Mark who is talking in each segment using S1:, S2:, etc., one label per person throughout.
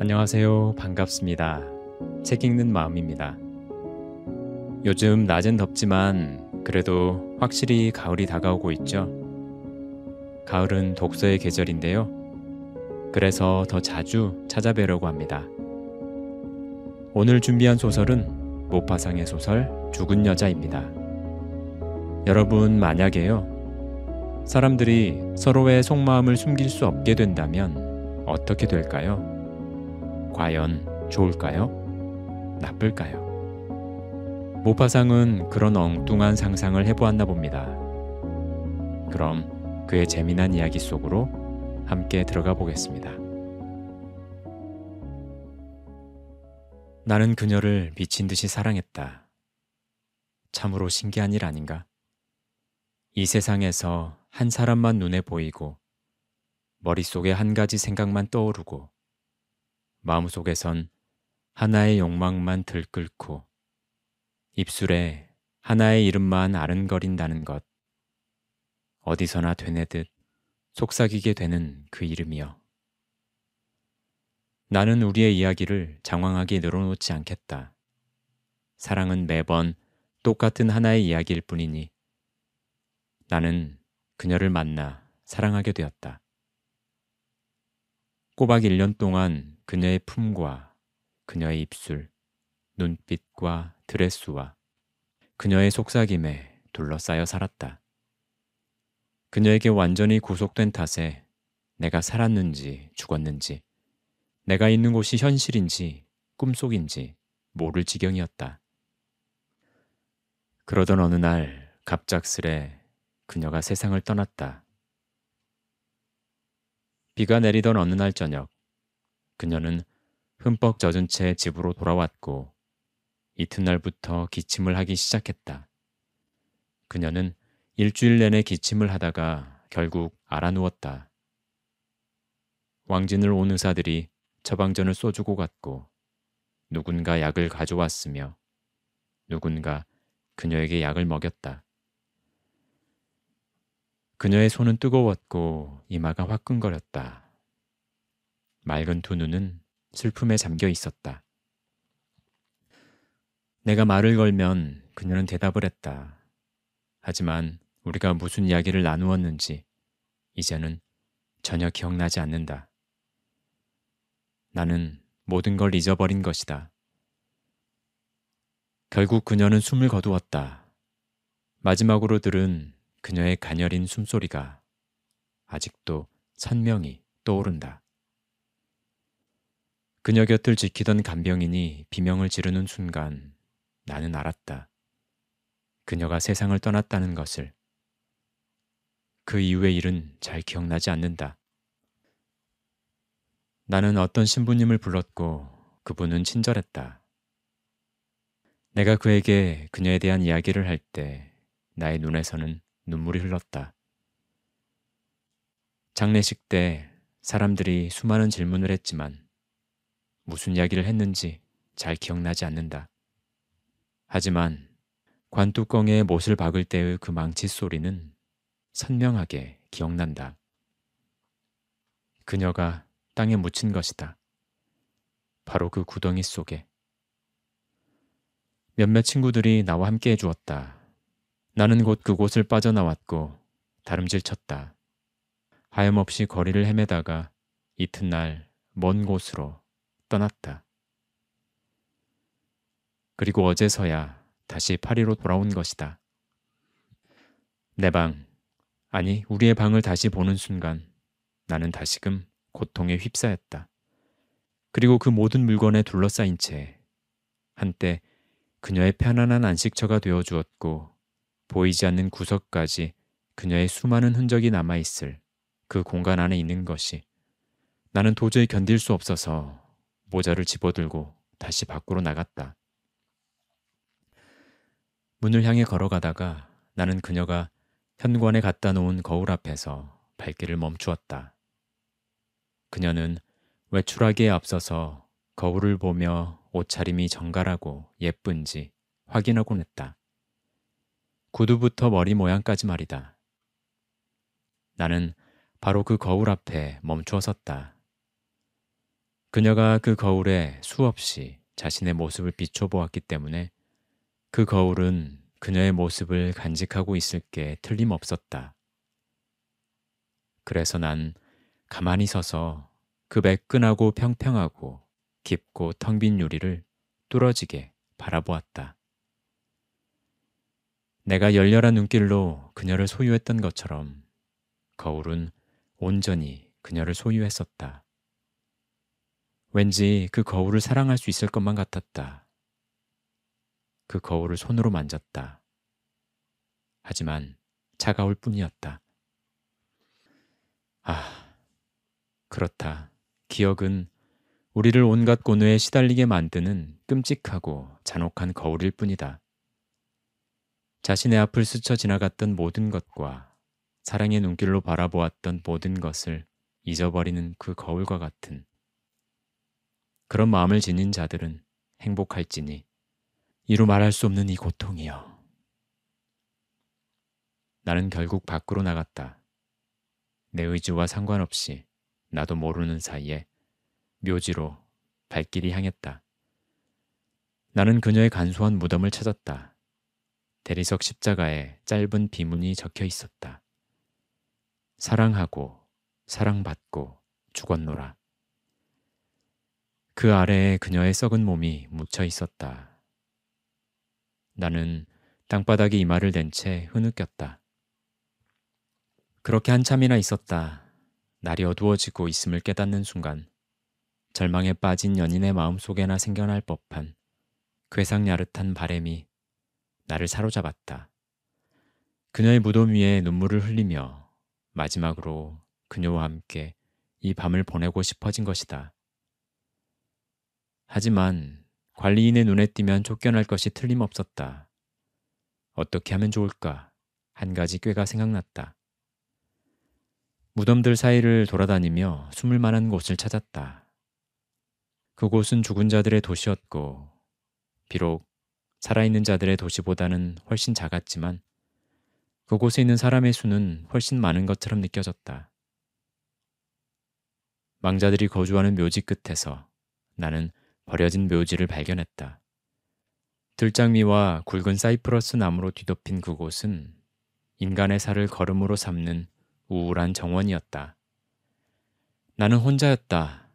S1: 안녕하세요. 반갑습니다. 책 읽는 마음입니다. 요즘 낮은 덥지만 그래도 확실히 가을이 다가오고 있죠. 가을은 독서의 계절인데요. 그래서 더 자주 찾아뵈려고 합니다. 오늘 준비한 소설은 모파상의 소설 죽은 여자입니다. 여러분 만약에요. 사람들이 서로의 속마음을 숨길 수 없게 된다면 어떻게 될까요? 과연 좋을까요? 나쁠까요? 모파상은 그런 엉뚱한 상상을 해보았나 봅니다. 그럼 그의 재미난 이야기 속으로 함께 들어가 보겠습니다. 나는 그녀를 미친 듯이 사랑했다. 참으로 신기한 일 아닌가? 이 세상에서 한 사람만 눈에 보이고 머릿속에 한 가지 생각만 떠오르고 마음속에선 하나의 욕망만 들끓고 입술에 하나의 이름만 아른거린다는 것. 어디서나 되뇌듯 속삭이게 되는 그 이름이여. 나는 우리의 이야기를 장황하게 늘어놓지 않겠다. 사랑은 매번 똑같은 하나의 이야기일 뿐이니 나는 그녀를 만나 사랑하게 되었다. 꼬박 1년 동안 그녀의 품과 그녀의 입술, 눈빛과 드레스와 그녀의 속삭임에 둘러싸여 살았다. 그녀에게 완전히 구속된 탓에 내가 살았는지 죽었는지, 내가 있는 곳이 현실인지 꿈속인지 모를 지경이었다. 그러던 어느 날 갑작스레 그녀가 세상을 떠났다. 비가 내리던 어느 날 저녁, 그녀는 흠뻑 젖은 채 집으로 돌아왔고 이튿날부터 기침을 하기 시작했다. 그녀는 일주일 내내 기침을 하다가 결국 알아누웠다. 왕진을 온 의사들이 처방전을 쏘주고 갔고 누군가 약을 가져왔으며 누군가 그녀에게 약을 먹였다. 그녀의 손은 뜨거웠고 이마가 화끈거렸다. 맑은 두 눈은 슬픔에 잠겨 있었다. 내가 말을 걸면 그녀는 대답을 했다. 하지만 우리가 무슨 이야기를 나누었는지 이제는 전혀 기억나지 않는다. 나는 모든 걸 잊어버린 것이다. 결국 그녀는 숨을 거두었다. 마지막으로 들은 그녀의 가녀린 숨소리가 아직도 선명히 떠오른다. 그녀 곁을 지키던 간병인이 비명을 지르는 순간 나는 알았다. 그녀가 세상을 떠났다는 것을. 그 이후의 일은 잘 기억나지 않는다. 나는 어떤 신부님을 불렀고 그분은 친절했다. 내가 그에게 그녀에 대한 이야기를 할 때 나의 눈에서는 눈물이 흘렀다. 장례식 때 사람들이 수많은 질문을 했지만 무슨 이야기를 했는지 잘 기억나지 않는다. 하지만 관뚜껑에 못을 박을 때의 그 망치 소리는 선명하게 기억난다. 그녀가 땅에 묻힌 것이다. 바로 그 구덩이 속에. 몇몇 친구들이 나와 함께 해주었다. 나는 곧 그곳을 빠져나왔고 다름질 쳤다. 하염없이 거리를 헤매다가 이튿날 먼 곳으로 떠났다. 그리고 어제서야 다시 파리로 돌아온 것이다. 내 방, 아니 우리의 방을 다시 보는 순간 나는 다시금 고통에 휩싸였다. 그리고 그 모든 물건에 둘러싸인 채 한때 그녀의 편안한 안식처가 되어 주었고 보이지 않는 구석까지 그녀의 수많은 흔적이 남아 있을 그 공간 안에 있는 것이 나는 도저히 견딜 수 없어서 모자를 집어들고 다시 밖으로 나갔다. 문을 향해 걸어가다가 나는 그녀가 현관에 갖다 놓은 거울 앞에서 발길을 멈추었다. 그녀는 외출하기에 앞서서 거울을 보며 옷차림이 정갈하고 예쁜지 확인하곤 했다. 구두부터 머리 모양까지 말이다. 나는 바로 그 거울 앞에 멈추어 섰다. 그녀가 그 거울에 수없이 자신의 모습을 비춰보았기 때문에 그 거울은 그녀의 모습을 간직하고 있을 게 틀림없었다. 그래서 난 가만히 서서 그 매끈하고 평평하고 깊고 텅 빈 유리를 뚫어지게 바라보았다. 내가 열렬한 눈길로 그녀를 소유했던 것처럼 거울은 온전히 그녀를 소유했었다. 왠지 그 거울을 사랑할 수 있을 것만 같았다. 그 거울을 손으로 만졌다. 하지만 차가울 뿐이었다. 아, 그렇다. 기억은 우리를 온갖 고뇌에 시달리게 만드는 끔찍하고 잔혹한 거울일 뿐이다. 자신의 앞을 스쳐 지나갔던 모든 것과 사랑의 눈길로 바라보았던 모든 것을 잊어버리는 그 거울과 같은 그런 마음을 지닌 자들은 행복할지니 이루 말할 수 없는 이 고통이여. 나는 결국 밖으로 나갔다. 내 의지와 상관없이 나도 모르는 사이에 묘지로 발길이 향했다. 나는 그녀의 간소한 무덤을 찾았다. 대리석 십자가에 짧은 비문이 적혀 있었다. 사랑하고 사랑받고 죽었노라. 그 아래에 그녀의 썩은 몸이 묻혀 있었다. 나는 땅바닥에 이마를 댄 채 흐느꼈다. 그렇게 한참이나 있었다. 날이 어두워지고 있음을 깨닫는 순간 절망에 빠진 연인의 마음속에나 생겨날 법한 괴상 야릇한 바램이 나를 사로잡았다. 그녀의 무덤 위에 눈물을 흘리며 마지막으로 그녀와 함께 이 밤을 보내고 싶어진 것이다. 하지만 관리인의 눈에 띄면 쫓겨날 것이 틀림없었다. 어떻게 하면 좋을까? 한 가지 꾀가 생각났다. 무덤들 사이를 돌아다니며 숨을 만한 곳을 찾았다. 그곳은 죽은 자들의 도시였고, 비록 살아있는 자들의 도시보다는 훨씬 작았지만, 그곳에 있는 사람의 수는 훨씬 많은 것처럼 느껴졌다. 망자들이 거주하는 묘지 끝에서 나는 버려진 묘지를 발견했다. 들장미와 굵은 사이프러스 나무로 뒤덮인 그곳은 인간의 살을 걸음으로 삼는 우울한 정원이었다. 나는 혼자였다.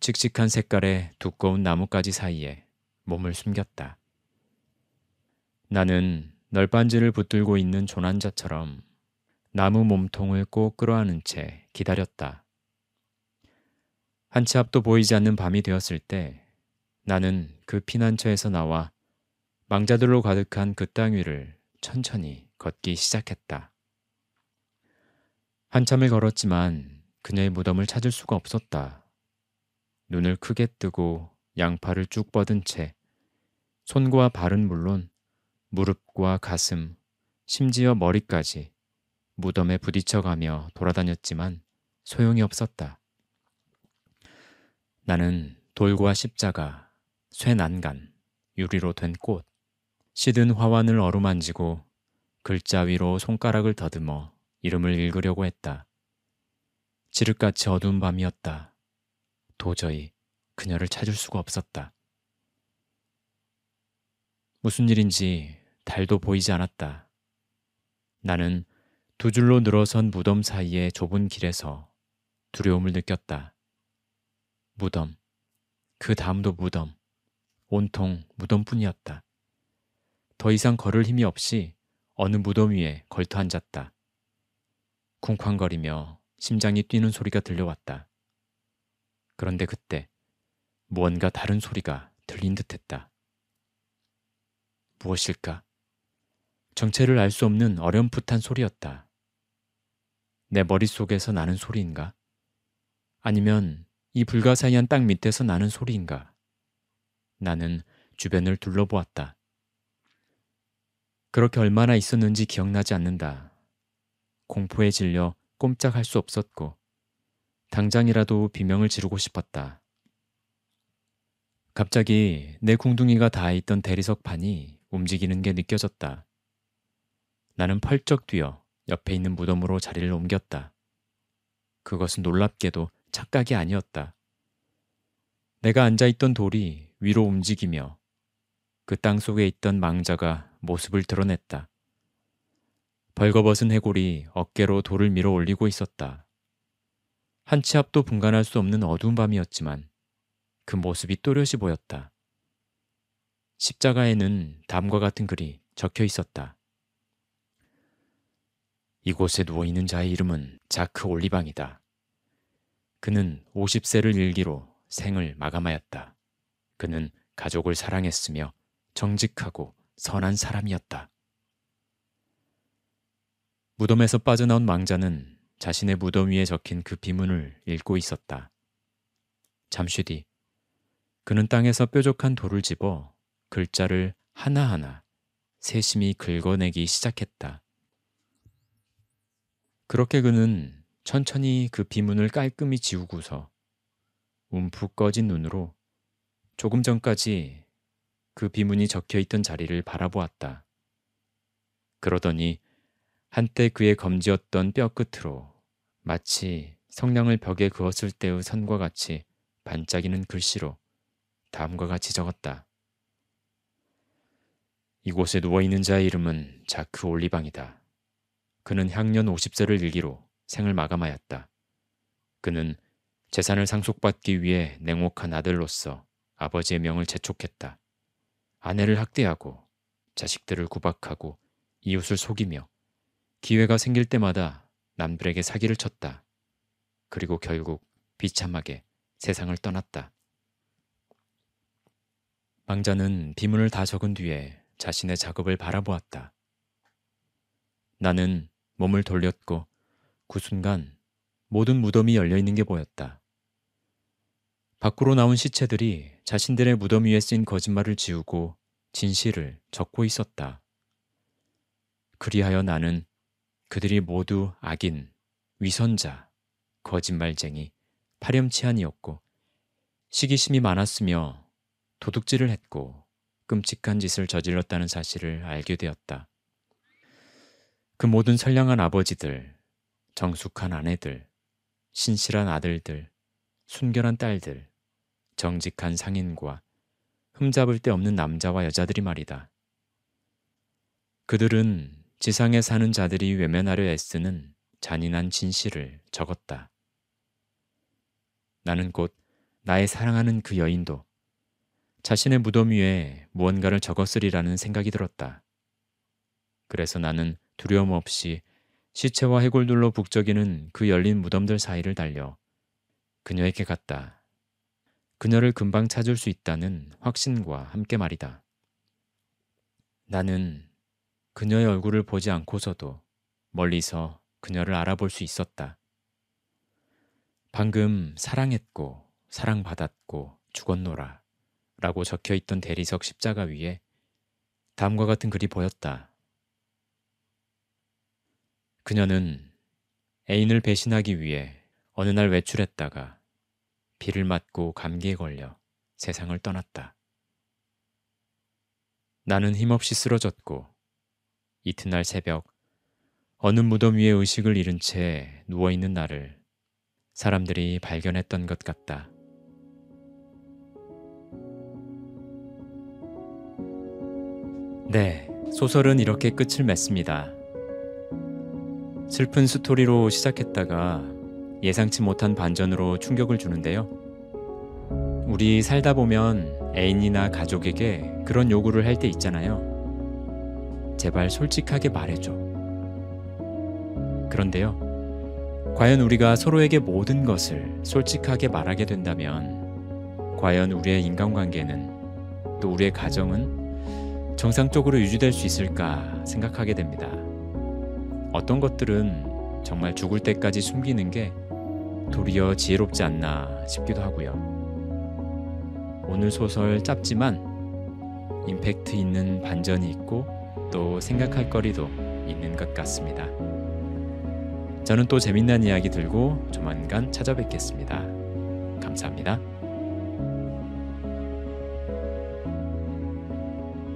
S1: 칙칙한 색깔의 두꺼운 나뭇가지 사이에 몸을 숨겼다. 나는 널빤지를 붙들고 있는 조난자처럼 나무 몸통을 꼭 끌어안은 채 기다렸다. 한 치 앞도 보이지 않는 밤이 되었을 때 나는 그 피난처에서 나와 망자들로 가득한 그 땅 위를 천천히 걷기 시작했다. 한참을 걸었지만 그녀의 무덤을 찾을 수가 없었다. 눈을 크게 뜨고 양팔을 쭉 뻗은 채 손과 발은 물론 무릎과 가슴, 심지어 머리까지 무덤에 부딪혀가며 돌아다녔지만 소용이 없었다. 나는 돌과 십자가, 쇠난간, 유리로 된 꽃, 시든 화환을 어루만지고 글자 위로 손가락을 더듬어 이름을 읽으려고 했다. 지륵같이 어두운 밤이었다. 도저히 그녀를 찾을 수가 없었다. 무슨 일인지 달도 보이지 않았다. 나는 두 줄로 늘어선 무덤 사이의 좁은 길에서 두려움을 느꼈다. 무덤. 그 다음도 무덤. 온통 무덤뿐이었다. 더 이상 걸을 힘이 없이 어느 무덤 위에 걸터 앉았다. 쿵쾅거리며 심장이 뛰는 소리가 들려왔다. 그런데 그때 무언가 다른 소리가 들린 듯했다. 무엇일까? 정체를 알 수 없는 어렴풋한 소리였다. 내 머릿속에서 나는 소리인가? 아니면 이 불가사의한 땅 밑에서 나는 소리인가? 나는 주변을 둘러보았다. 그렇게 얼마나 있었는지 기억나지 않는다. 공포에 질려 꼼짝할 수 없었고 당장이라도 비명을 지르고 싶었다. 갑자기 내 궁둥이가 닿아 있던 대리석 판이 움직이는 게 느껴졌다. 나는 펄쩍 뛰어 옆에 있는 무덤으로 자리를 옮겼다. 그것은 놀랍게도 착각이 아니었다. 내가 앉아있던 돌이 위로 움직이며 그 땅 속에 있던 망자가 모습을 드러냈다. 벌거벗은 해골이 어깨로 돌을 밀어 올리고 있었다. 한치 앞도 분간할 수 없는 어두운 밤이었지만 그 모습이 또렷이 보였다. 십자가에는 담과 같은 글이 적혀 있었다. 이곳에 누워있는 자의 이름은 자크 올리방이다. 그는 50세를 일기로 생을 마감하였다. 그는 가족을 사랑했으며 정직하고 선한 사람이었다. 무덤에서 빠져나온 망자는 자신의 무덤 위에 적힌 그 비문을 읽고 있었다. 잠시 뒤 그는 땅에서 뾰족한 돌을 집어 글자를 하나하나 세심히 긁어내기 시작했다. 그렇게 그는 천천히 그 비문을 깔끔히 지우고서 움푹 꺼진 눈으로 조금 전까지 그 비문이 적혀 있던 자리를 바라보았다. 그러더니 한때 그의 검지였던 뼈 끝으로 마치 성냥을 벽에 그었을 때의 선과 같이 반짝이는 글씨로 다음과 같이 적었다. 이곳에 누워있는 자의 이름은 자크 올리방이다. 그는 향년 50세를 일기로 생을 마감하였다. 그는 재산을 상속받기 위해 냉혹한 아들로서 아버지의 명을 재촉했다. 아내를 학대하고 자식들을 구박하고 이웃을 속이며 기회가 생길 때마다 남들에게 사기를 쳤다. 그리고 결국 비참하게 세상을 떠났다. 망자는 비문을 다 적은 뒤에 자신의 작업을 바라보았다. 나는 몸을 돌렸고 그 순간 모든 무덤이 열려 있는 게 보였다. 밖으로 나온 시체들이 자신들의 무덤 위에 쓴 거짓말을 지우고 진실을 적고 있었다. 그리하여 나는 그들이 모두 악인, 위선자, 거짓말쟁이, 파렴치한이었고 시기심이 많았으며 도둑질을 했고 끔찍한 짓을 저질렀다는 사실을 알게 되었다. 그 모든 선량한 아버지들, 정숙한 아내들, 신실한 아들들, 순결한 딸들, 정직한 상인과 흠잡을 데 없는 남자와 여자들이 말이다. 그들은 지상에 사는 자들이 외면하려 애쓰는 잔인한 진실을 적었다. 나는 곧 나의 사랑하는 그 여인도 자신의 무덤 위에 무언가를 적었으리라는 생각이 들었다. 그래서 나는 두려움 없이 시체와 해골들로 북적이는 그 열린 무덤들 사이를 달려 그녀에게 갔다. 그녀를 금방 찾을 수 있다는 확신과 함께 말이다. 나는 그녀의 얼굴을 보지 않고서도 멀리서 그녀를 알아볼 수 있었다. 방금 사랑했고 사랑받았고 죽었노라 라고 적혀 있던 대리석 십자가 위에 다음과 같은 글이 보였다. 그녀는 애인을 배신하기 위해 어느 날 외출했다가 비를 맞고 감기에 걸려 세상을 떠났다. 나는 힘없이 쓰러졌고 이튿날 새벽 어느 무덤 위에 의식을 잃은 채 누워있는 나를 사람들이 발견했던 것 같다. 네, 소설은 이렇게 끝을 맺습니다. 슬픈 스토리로 시작했다가 예상치 못한 반전으로 충격을 주는데요. 우리 살다 보면 애인이나 가족에게 그런 요구를 할 때 있잖아요. 제발 솔직하게 말해줘. 그런데요. 과연 우리가 서로에게 모든 것을 솔직하게 말하게 된다면, 과연 우리의 인간관계는 또 우리의 가정은 정상적으로 유지될 수 있을까 생각하게 됩니다. 어떤 것들은 정말 죽을 때까지 숨기는 게 도리어 지혜롭지 않나 싶기도 하고요. 오늘 소설 짧지만 임팩트 있는 반전이 있고 또 생각할 거리도 있는 것 같습니다. 저는 또 재미난 이야기 들고 조만간 찾아뵙겠습니다. 감사합니다.